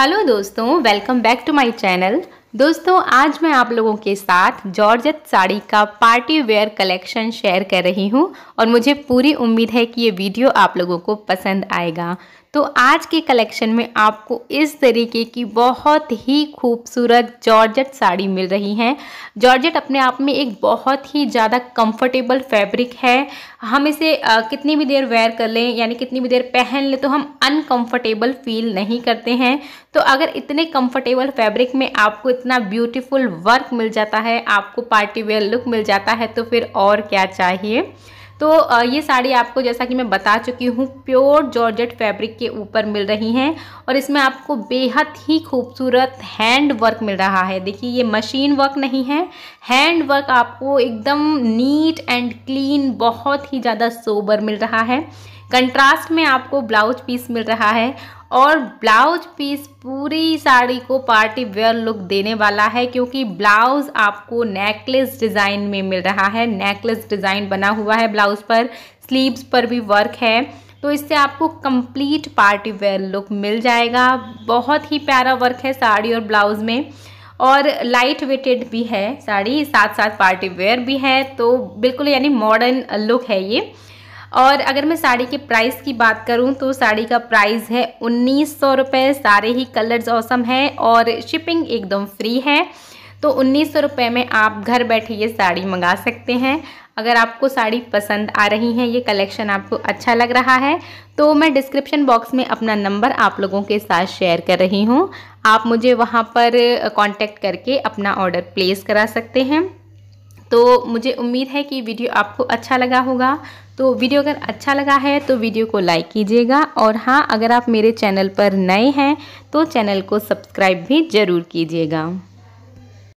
hello दोस्तों welcome back to my channel दोस्तों आज मैं आप लोगों के साथ जॉर्जेट साड़ी का पार्टी वेयर कलेक्शन शेयर कर रही हूं और मुझे पूरी उम्मीद है कि ये वीडियो आप लोगों को पसंद आएगा तो आज के कलेक्शन में आपको इस तरीके की बहुत ही खूबसूरत जॉर्जट साड़ी मिल रही हैं जॉर्जट अपने आप में एक बहुत ही ज़्यादा कंफर्टेबल फैब्रिक है हम इसे कितनी भी देर वेयर कर लें यानी कितनी भी देर पहन लें तो हम अनकंफर्टेबल फील नहीं करते हैं तो अगर इतने कंफर्टेबल फैब्रिक में आपको इतना ब्यूटीफुल वर्क मिल जाता है आपको पार्टी वेयर लुक मिल जाता है तो फिर और क्या चाहिए तो ये साड़ी आपको जैसा कि मैं बता चुकी हूँ प्योर जॉर्जेट फैब्रिक के ऊपर मिल रही हैं और इसमें आपको बेहद ही खूबसूरत हैंड वर्क मिल रहा है देखिए ये मशीन वर्क नहीं है हैंड वर्क आपको एकदम नीट एंड क्लीन बहुत ही ज़्यादा सोबर मिल रहा है कंट्रास्ट में आपको ब्लाउज पीस मिल रहा है और ब्लाउज पीस पूरी साड़ी को पार्टी वेयर लुक देने वाला है क्योंकि ब्लाउज आपको नेकलेस डिज़ाइन में मिल रहा है नेकलेस डिज़ाइन बना हुआ है ब्लाउज पर स्लीव्स पर भी वर्क है तो इससे आपको कंप्लीट पार्टी वेयर लुक मिल जाएगा बहुत ही प्यारा वर्क है साड़ी और ब्लाउज़ में और लाइट वेटेड भी है साड़ी साथ साथ पार्टी वेयर भी है तो बिल्कुल यानी मॉडर्न लुक है ये और अगर मैं साड़ी के प्राइस की बात करूं तो साड़ी का प्राइस है उन्नीस सौ रुपये सारे ही कलर्स औसम हैं और शिपिंग एकदम फ्री है तो उन्नीस सौ रुपये में आप घर बैठे ये साड़ी मंगा सकते हैं अगर आपको साड़ी पसंद आ रही है ये कलेक्शन आपको अच्छा लग रहा है तो मैं डिस्क्रिप्शन बॉक्स में अपना नंबर आप लोगों के साथ शेयर कर रही हूँ आप मुझे वहाँ पर कांटेक्ट करके अपना ऑर्डर प्लेस करा सकते हैं तो मुझे उम्मीद है कि वीडियो आपको अच्छा लगा होगा तो वीडियो अगर अच्छा लगा है तो वीडियो को लाइक कीजिएगा और हाँ अगर आप मेरे चैनल पर नए हैं तो चैनल को सब्सक्राइब भी ज़रूर कीजिएगा